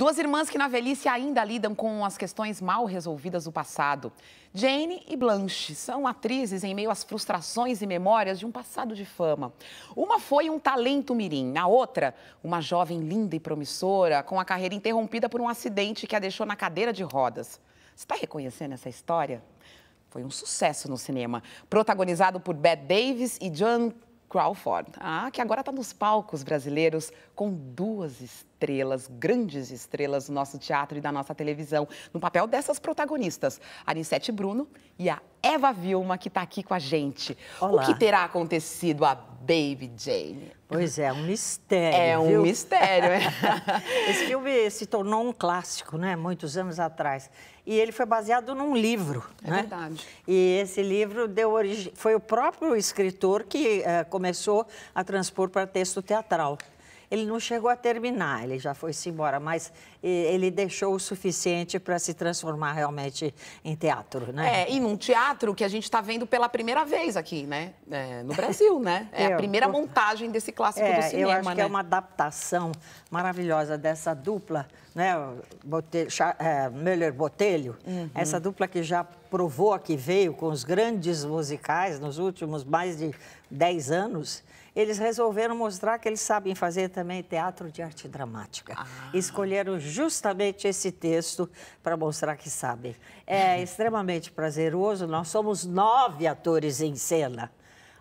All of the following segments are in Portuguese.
Duas irmãs que na velhice ainda lidam com as questões mal resolvidas do passado. Jane e Blanche são atrizes em meio às frustrações e memórias de um passado de fama. Uma foi um talento mirim, a outra, uma jovem linda e promissora, com a carreira interrompida por um acidente que a deixou na cadeira de rodas. Você está reconhecendo essa história? Foi um sucesso no cinema, protagonizado por Bette Davis e John Crawford, ah, que agora está nos palcos brasileiros com duas estrelas, grandes estrelas do nosso teatro e da nossa televisão, no papel dessas protagonistas, Anicete Bruno e a Eva Vilma, que está aqui com a gente. Olá. O que terá acontecido a Baby Jane? Pois é, um mistério. É viu? um mistério. É. esse filme se tornou um clássico, né? Muitos anos atrás. E ele foi baseado num livro. É né? verdade. E esse livro deu origem. Foi o próprio escritor que uh, começou a transpor para texto teatral. Ele não chegou a terminar, ele já foi-se embora, mas ele deixou o suficiente para se transformar realmente em teatro, né? É, e num teatro que a gente está vendo pela primeira vez aqui, né? É, no Brasil, né? É a primeira montagem desse clássico é, do cinema, eu acho né? que é né? uma adaptação maravilhosa dessa dupla, né? Botelho, é, Müller-Botelho, uhum. essa dupla que já provou a que veio com os grandes musicais nos últimos mais de 10 anos, eles resolveram mostrar que eles sabem fazer também teatro de arte dramática. Ah. Escolheram justamente esse texto para mostrar que sabem. É extremamente prazeroso. Nós somos nove atores em cena.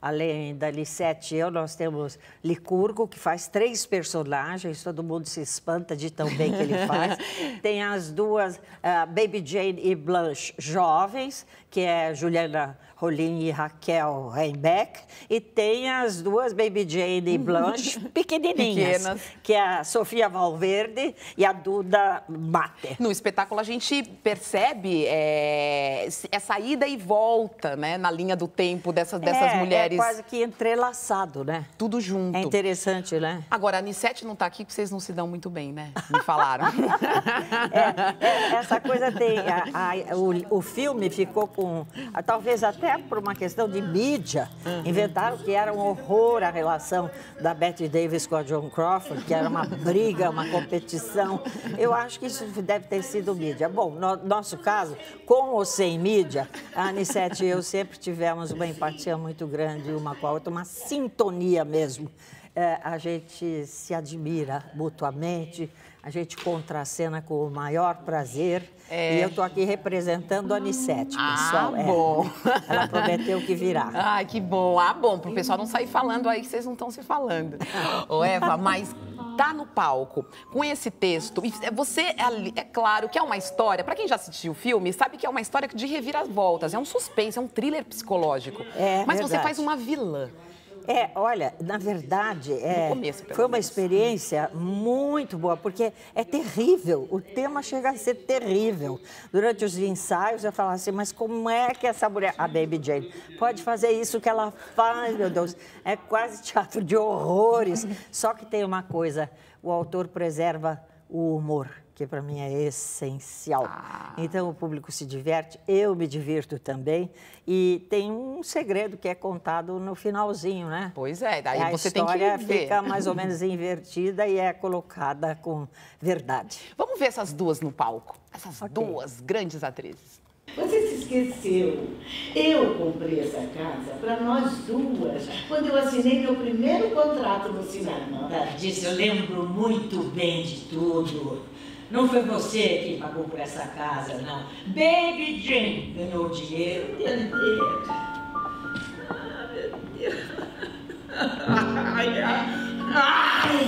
Além da sete e eu, nós temos Licurgo, que faz três personagens, todo mundo se espanta de tão bem que ele faz. Tem as duas, uh, Baby Jane e Blanche, jovens, que é Juliana Rolim e Raquel Reinbeck, e tem as duas Baby Jane e uhum. Blanche pequenininhas, Pequenas. que é a Sofia Valverde e a Duda Mater. No espetáculo a gente percebe é, é saída e volta, né, na linha do tempo dessas, dessas é, é mulheres. É quase que entrelaçado, né? Tudo junto. É interessante, né? Agora, a Anissete não está aqui porque vocês não se dão muito bem, né? Me falaram. É, é, essa coisa tem... A, a, o, o filme ficou com... Talvez até até por uma questão de mídia, uhum. inventaram que era um horror a relação da Betty Davis com a Joan Crawford, que era uma briga, uma competição. Eu acho que isso deve ter sido mídia. Bom, no nosso caso, com ou sem mídia, a Anissete e eu sempre tivemos uma empatia muito grande uma com a outra, uma sintonia mesmo é, a gente se admira mutuamente, a gente contracena com o maior prazer. É. E eu estou aqui representando a Anissete, ah, pessoal. Ah, é. bom. Ela prometeu que virá. Ai, que bom. Ah, bom, para o pessoal não sair falando aí que vocês não estão se falando. Ô, Eva, mas tá no palco com esse texto. É, você, é, é claro que é uma história, para quem já assistiu o filme, sabe que é uma história de reviravoltas, é um suspense, é um thriller psicológico. É, mas verdade. você faz uma vilã. É, olha, na verdade, é, começo, foi uma menos. experiência muito boa, porque é terrível, o tema chega a ser terrível. Durante os ensaios, eu falava assim, mas como é que essa mulher, a Baby Jane, pode fazer isso que ela faz, meu Deus? É quase teatro de horrores, só que tem uma coisa, o autor preserva o humor, que para mim é essencial. Ah. Então o público se diverte, eu me divirto também. E tem um segredo que é contado no finalzinho, né? Pois é, daí a você tem que ver. A história fica mais ou menos invertida e é colocada com verdade. Vamos ver essas duas no palco, essas okay. duas grandes atrizes. Você se esqueceu. Eu comprei essa casa para nós duas, quando eu assinei meu primeiro contrato no cinema. Disse, eu lembro muito bem de tudo. Não foi você que pagou por essa casa, não. Baby Jane ganhou dinheiro. Meu Deus. Ah, meu Deus. Ai. Ai.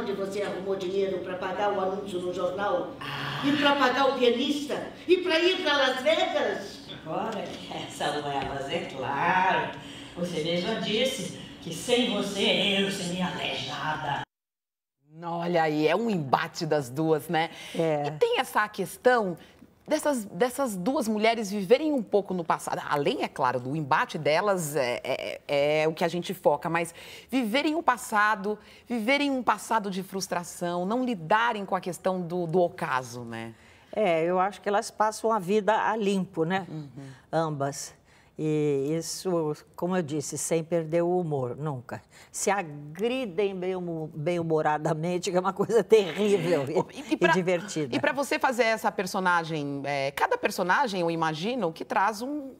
onde você arrumou dinheiro para pagar o anúncio no jornal? Ah. E para pagar o pianista? E para ir para Las Vegas? Ora, essa Luelas, é claro. Você mesma disse que sem você eu seria aleijada. Olha aí, é um embate das duas, né? É. E tem essa questão dessas, dessas duas mulheres viverem um pouco no passado, além, é claro, do embate delas, é, é, é o que a gente foca, mas viverem o passado, viverem um passado de frustração, não lidarem com a questão do, do ocaso, né? É, eu acho que elas passam a vida a limpo, né? Uhum. Ambas. E isso, como eu disse, sem perder o humor, nunca. Se agridem bem-humoradamente, que é uma coisa terrível e, e, pra, e divertida. E para você fazer essa personagem, é, cada personagem, eu imagino, que traz um,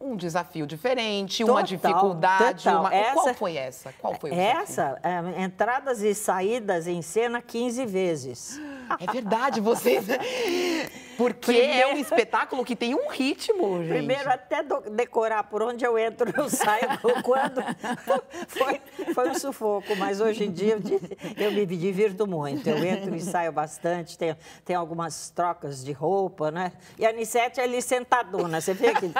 um desafio diferente, total, uma dificuldade. Total. Uma... Essa, Qual foi essa? Qual foi é essa? É, entradas e saídas em cena 15 vezes. É verdade, vocês. Porque Primeiro... é um espetáculo que tem um ritmo, gente. Primeiro, até decorar por onde eu entro, eu saio, quando. Foi, foi um sufoco, mas hoje em dia eu me divirto muito. Eu entro e saio bastante, tem, tem algumas trocas de roupa, né? E a Anissete é ali sentadona, você vê que.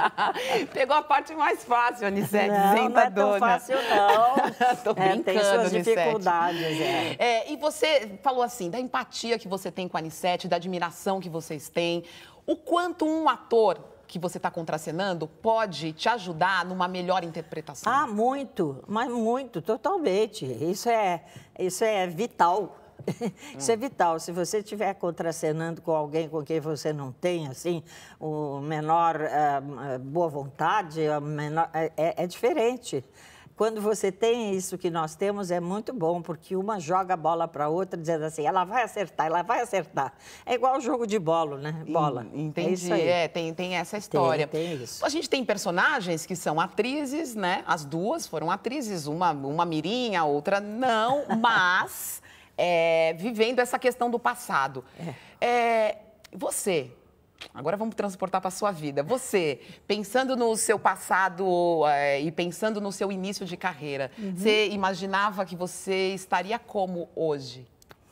Pegou a parte mais fácil, Anissete, não, sentadona. Não é tão fácil, não. Tô brincando, é, tem suas dificuldades. É. É, e você falou assim, da empatia que você tem com a Anissete, da admiração que vocês têm, o quanto um ator que você está contracenando pode te ajudar numa melhor interpretação? Ah, muito, mas muito, totalmente. Isso é, isso é vital. Isso é hum. vital. Se você estiver contracenando com alguém com quem você não tem, assim, o menor uh, boa vontade, menor, é, é, é diferente quando você tem isso que nós temos, é muito bom, porque uma joga a bola para outra, dizendo assim, ela vai acertar, ela vai acertar. É igual o jogo de bolo, né? Bola. É entendi. É, é tem, tem essa história. Tem, tem isso. A gente tem personagens que são atrizes, né? As duas foram atrizes, uma, uma mirinha a outra não, mas é, vivendo essa questão do passado. É. É, você, Agora vamos transportar para sua vida. Você, pensando no seu passado é, e pensando no seu início de carreira, uhum. você imaginava que você estaria como hoje?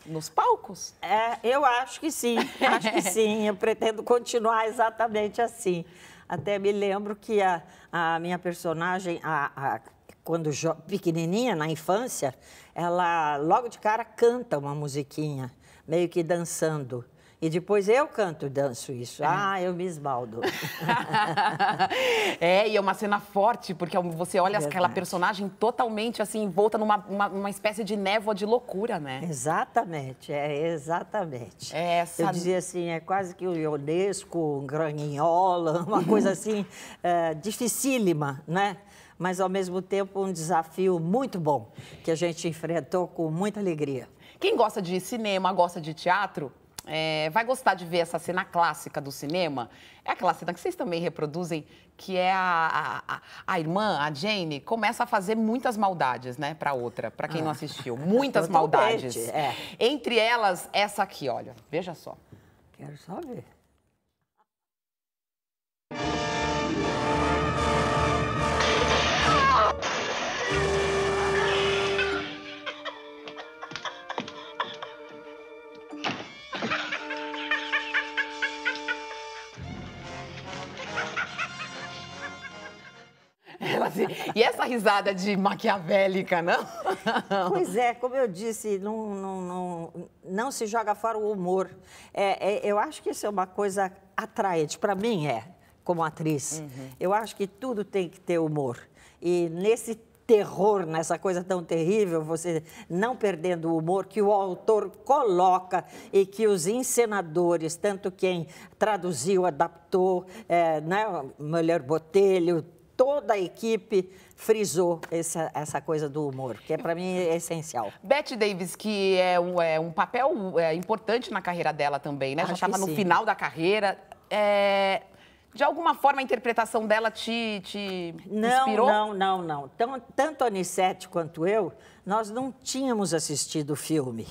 Nos palcos? É, eu acho que sim, acho que sim. Eu pretendo continuar exatamente assim. Até me lembro que a, a minha personagem, a, a quando pequenininha, na infância, ela logo de cara canta uma musiquinha, meio que dançando. E depois eu canto, danço isso. É. Ah, eu me esbaldo. é, e é uma cena forte, porque é você olha Verdade. aquela personagem totalmente assim, envolta numa uma, uma espécie de névoa de loucura, né? Exatamente, é, exatamente. É essa... Eu dizia assim, é quase que o Ionesco, um Graniola, uma coisa assim, é, dificílima, né? Mas, ao mesmo tempo, um desafio muito bom, que a gente enfrentou com muita alegria. Quem gosta de cinema, gosta de teatro, é, vai gostar de ver essa cena clássica do cinema. É aquela cena que vocês também reproduzem, que é a, a, a irmã, a Jane, começa a fazer muitas maldades, né, para outra, para quem ah. não assistiu. Muitas maldades. É. Entre elas, essa aqui, olha. Veja só. Quero só ver. risada de maquiavélica, não? Pois é, como eu disse, não, não, não, não se joga fora o humor. É, é, eu acho que isso é uma coisa atraente, para mim é, como atriz. Uhum. Eu acho que tudo tem que ter humor. E nesse terror, nessa coisa tão terrível, você não perdendo o humor que o autor coloca e que os encenadores, tanto quem traduziu, adaptou, é, né, Mulher Botelho, toda a equipe frisou essa, essa coisa do humor, que é para mim é essencial. Bette Davis, que é um, é um papel é, importante na carreira dela também, né? Acho Já estava no final da carreira. É... De alguma forma, a interpretação dela te, te não, inspirou? Não, não, não. Tão, tanto a Anissete quanto eu, nós não tínhamos assistido o filme.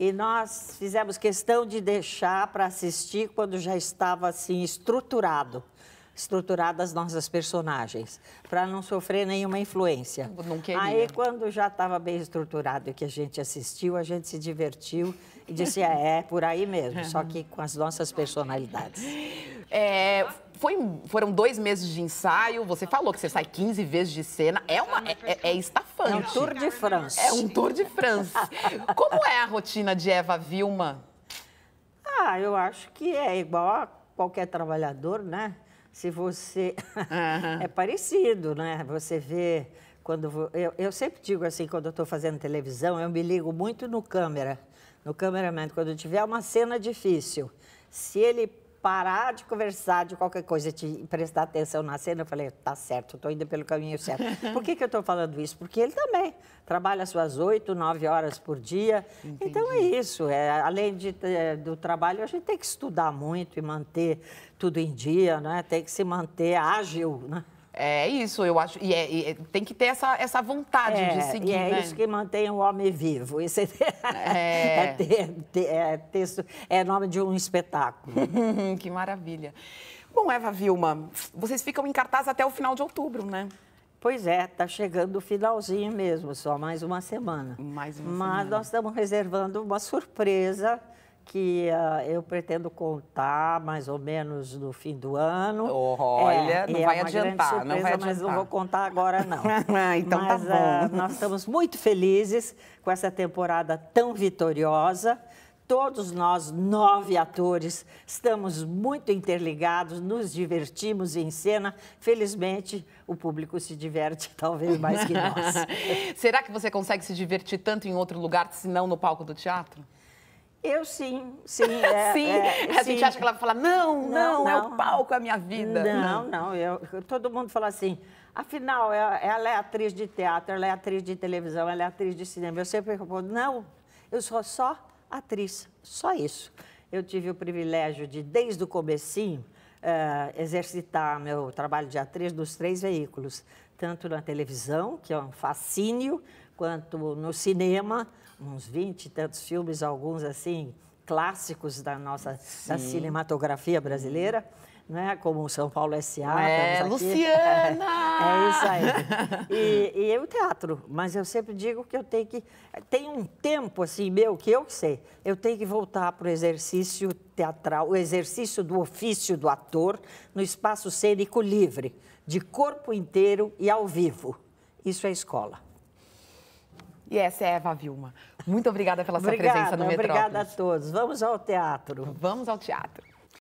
E nós fizemos questão de deixar para assistir quando já estava assim estruturado estruturada as nossas personagens, para não sofrer nenhuma influência. Não queria. Aí, quando já estava bem estruturado e que a gente assistiu, a gente se divertiu e disse, é, é por aí mesmo, só que com as nossas personalidades. É, foi, foram dois meses de ensaio, você falou que você sai 15 vezes de cena, é, uma, é, é, é estafante. É um tour de France. É um tour de France. Como é a rotina de Eva Vilma? Ah, eu acho que é igual a qualquer trabalhador, né? se você. Uhum. é parecido, né? Você vê. Quando eu, eu sempre digo assim, quando eu estou fazendo televisão, eu me ligo muito no câmera, no cameraman. Quando tiver uma cena difícil, se ele parar de conversar de qualquer coisa, te prestar atenção na cena, eu falei, tá certo, estou indo pelo caminho certo. Por que, que eu estou falando isso? Porque ele também trabalha suas oito, nove horas por dia. Entendi. Então é isso. É, além de, é, do trabalho, a gente tem que estudar muito e manter tudo em dia, né? tem que se manter ágil. Né? É isso, eu acho. E, é, e é, tem que ter essa, essa vontade é, de seguir. E é né? isso que mantém o homem vivo. Isso é, é, é texto, é, é nome de um espetáculo. que maravilha. Bom, Eva Vilma, vocês ficam em cartaz até o final de outubro, né? Pois é, está chegando o finalzinho mesmo, só mais uma semana. Mais uma Mas semana. nós estamos reservando uma surpresa que uh, eu pretendo contar mais ou menos no fim do ano. Oh, olha, é, não, é vai adiantar, surpresa, não vai adiantar, mas não vou contar agora não. Ah, então tá mas, tá bom. Uh, nós estamos muito felizes com essa temporada tão vitoriosa. Todos nós, nove atores, estamos muito interligados, nos divertimos em cena. Felizmente, o público se diverte talvez mais que nós. Será que você consegue se divertir tanto em outro lugar, se não no palco do teatro? Eu sim, sim. É, sim. É, a gente acha que ela vai falar, não, não, não, é o palco, é a minha vida. Não, não. Eu, todo mundo fala assim, afinal, é, ela é atriz de teatro, ela é atriz de televisão, ela é atriz de cinema. Eu sempre respondo, não, eu sou só atriz, só isso. Eu tive o privilégio de, desde o comecinho, é, exercitar meu trabalho de atriz nos três veículos. Tanto na televisão, que é um fascínio, quanto no cinema, uns 20 e tantos filmes, alguns assim, clássicos da nossa da cinematografia brasileira. Né? Como o São Paulo S.A. É, Luciana! é isso aí. E, e é o teatro, mas eu sempre digo que eu tenho que... Tem um tempo, assim, meu, que eu sei. Eu tenho que voltar para o exercício teatral, o exercício do ofício do ator no espaço cênico livre, de corpo inteiro e ao vivo. Isso é escola. E essa é Eva Vilma. Muito obrigada pela sua obrigada, presença no Metrópolis. Obrigada a todos. Vamos ao teatro. Vamos ao teatro.